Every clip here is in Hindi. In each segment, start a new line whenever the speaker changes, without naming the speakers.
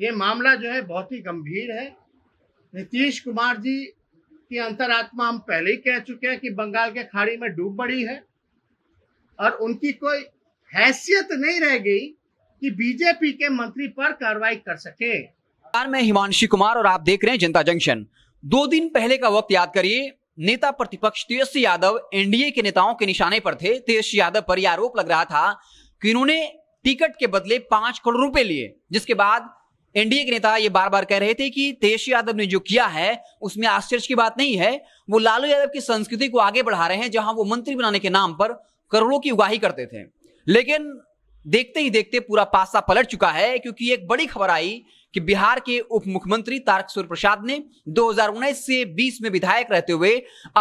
ये मामला जो है बहुत ही गंभीर है नीतीश कुमार जी की अंतरात्मा हम पहले ही कह चुके हैं कि बंगाल के खाड़ी में डूब बड़ी है और उनकी कोई हैसियत नहीं रह गई कि बीजेपी के मंत्री पर कार्रवाई कर
सके मैं हिमांशु कुमार और आप देख रहे हैं जनता जंक्शन दो दिन पहले का वक्त याद करिए नेता प्रतिपक्ष तेजस्वी यादव एनडीए के नेताओं के निशाने पर थे तेजस्वी यादव पर यह आरोप लग रहा था कि उन्होंने टिकट के बदले पांच करोड़ रुपए लिए जिसके बाद एनडीए के नेता ये बार बार कह रहे थे कि तेज यादव ने जो किया है उसमें आश्चर्य की बात नहीं है वो लालू यादव की संस्कृति को आगे बढ़ा रहे हैं जहां वो मंत्री बनाने के नाम पर करोड़ों की उगाही करते थे लेकिन देखते ही देखते पूरा पासा पलट चुका है क्योंकि एक बड़ी खबर आई कि बिहार के उप मुख्यमंत्री तारकिशोर प्रसाद ने दो से बीस में विधायक रहते हुए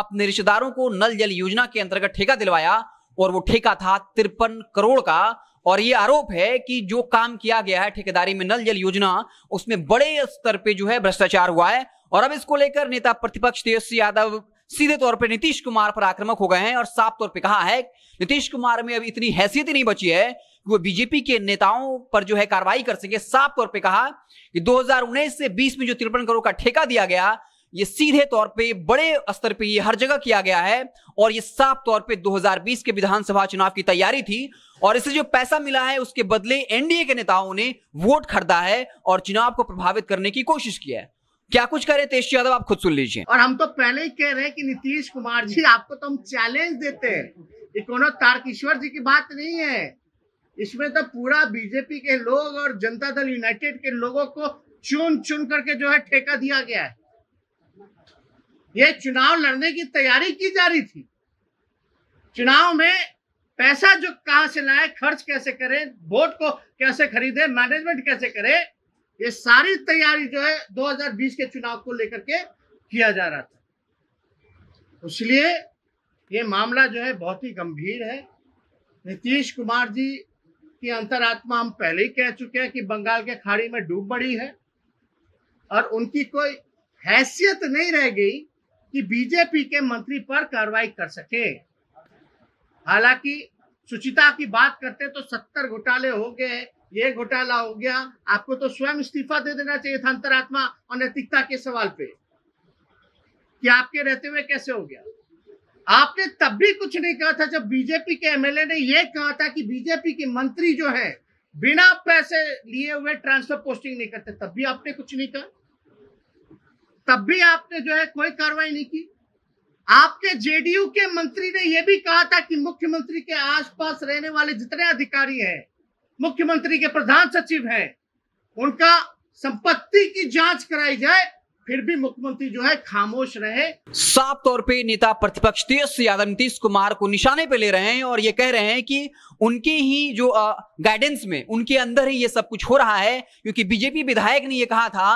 अपने रिश्तेदारों को नल जल योजना के अंतर्गत ठेका दिलवाया और वो ठेका था तिरपन करोड़ का और ये आरोप है कि जो काम किया गया है ठेकेदारी में नल जल योजना उसमें बड़े स्तर पे जो है भ्रष्टाचार हुआ है और अब इसको लेकर नेता प्रतिपक्ष तेजस्वी यादव सीधे तौर पे नीतीश कुमार पर आक्रमक हो गए हैं और साफ तौर पे कहा है नीतीश कुमार में अब इतनी हैसियत ही नहीं बची है कि वो बीजेपी के नेताओं पर जो है कार्रवाई कर सके साफ तौर पर कहा कि दो से 20 में जो तिरपन करोड़ का ठेका दिया गया ये सीधे तौर पे बड़े स्तर पे ये हर जगह किया गया है और ये साफ तौर पे 2020 के विधानसभा चुनाव की तैयारी थी और इसे जो पैसा मिला है उसके बदले एनडीए के नेताओं ने वोट खरीदा है और चुनाव को प्रभावित करने की कोशिश की है क्या कुछ करे तेज यादव आप खुद सुन लीजिए
और हम तो पहले ही कह रहे हैं कि नीतीश कुमार जी आपको तो हम चैलेंज देते हैं ये कोनो तारकिश्वर जी की बात नहीं है इसमें तो पूरा बीजेपी के लोग और जनता दल यूनाइटेड के लोगों को चुन चुन करके जो है ठेका दिया गया है ये चुनाव लड़ने की तैयारी की जा रही थी चुनाव में पैसा जो कहां से लाए खर्च कैसे करें वोट को कैसे खरीदे मैनेजमेंट कैसे करें ये सारी तैयारी जो है 2020 के चुनाव को लेकर के किया जा रहा था इसलिए ये मामला जो है बहुत ही गंभीर है नीतीश कुमार जी की अंतरात्मा हम पहले ही कह चुके हैं कि बंगाल के खाड़ी में डूब बड़ी है और उनकी कोई हैसियत नहीं रह गई कि बीजेपी के मंत्री पर कार्रवाई कर सके हालांकि सुचिता की बात करते तो सत्तर घोटाले हो गए ये घोटाला हो गया आपको तो स्वयं इस्तीफा दे देना चाहिए था अंतरात्मा और नैतिकता के सवाल पे कि आपके रहते हुए कैसे हो गया आपने तब भी कुछ नहीं कहा था जब बीजेपी के एमएलए ने यह कहा था कि बीजेपी के मंत्री जो है बिना पैसे लिए हुए ट्रांसफर पोस्टिंग नहीं करते तब भी आपने कुछ नहीं कहा तब भी आपने जो है कोई कार्रवाई नहीं की आपके जेडीयू के मंत्री ने यह भी कहा था कि मुख्यमंत्री के आसपास रहने वाले जितने अधिकारी हैं मुख्यमंत्री के प्रधान सचिव हैं उनका संपत्ति की जांच कराई जाए फिर भी मुख्यमंत्री जो है खामोश रहे
साफ तौर पे नेता प्रतिपक्ष तेज यादव नीतीश कुमार को निशाने पे ले रहे हैं और ये कह रहे हैं कि उनके ही जो गाइडेंस में उनके अंदर ही ये सब कुछ हो रहा है क्योंकि बीजेपी विधायक ने ये कहा था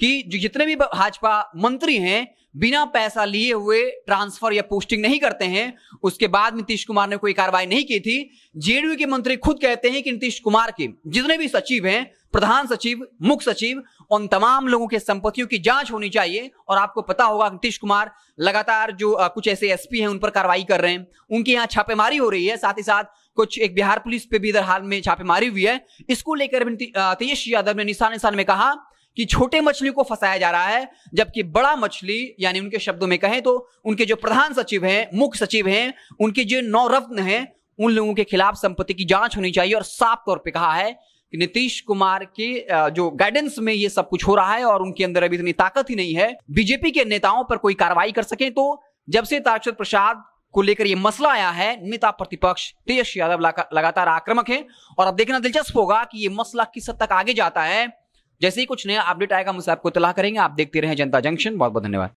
कि जो जितने भी भाजपा मंत्री हैं बिना पैसा लिए हुए ट्रांसफर या पोस्टिंग नहीं करते हैं उसके बाद नीतीश कुमार ने कोई कार्रवाई नहीं की थी जेडीयू के मंत्री खुद कहते हैं कि नीतीश कुमार के जितने भी सचिव हैं प्रधान सचिव मुख्य सचिव उन तमाम लोगों के संपत्तियों की जांच होनी चाहिए और आपको पता होगा नीतीश कुमार लगातार जो कुछ ऐसे एसपी हैं उन पर कार्रवाई कर रहे हैं उनके यहाँ छापेमारी हो रही है साथ ही साथ कुछ एक बिहार पुलिस पे भी इधर हाल में छापेमारी हुई है इसको लेकर तेजस्वी यादव ने निशान निशान में कहा कि छोटे मछली को फंसाया जा रहा है जबकि बड़ा मछली यानी उनके शब्दों में कहें तो उनके जो प्रधान सचिव हैं मुख्य सचिव हैं उनके जो नौ रत्न हैं उन लोगों के खिलाफ संपत्ति की जांच होनी चाहिए और साफ तौर पे कहा है कि नीतीश कुमार के जो गाइडेंस में ये सब कुछ हो रहा है और उनके अंदर अभी इतनी ताकत ही नहीं है बीजेपी के नेताओं पर कोई कार्रवाई कर सके तो जब से तारकिशोर प्रसाद को लेकर यह मसला आया है नेता प्रतिपक्ष तेज यादव लगातार आक्रमक है और अब देखना दिलचस्प होगा कि यह मसला किस हद तक आगे जाता है जैसे ही कुछ नया अपडेट आएगा मुझसे आपको इतला करेंगे आप देखते रहे जनता जंक्शन बहुत बहुत धन्यवाद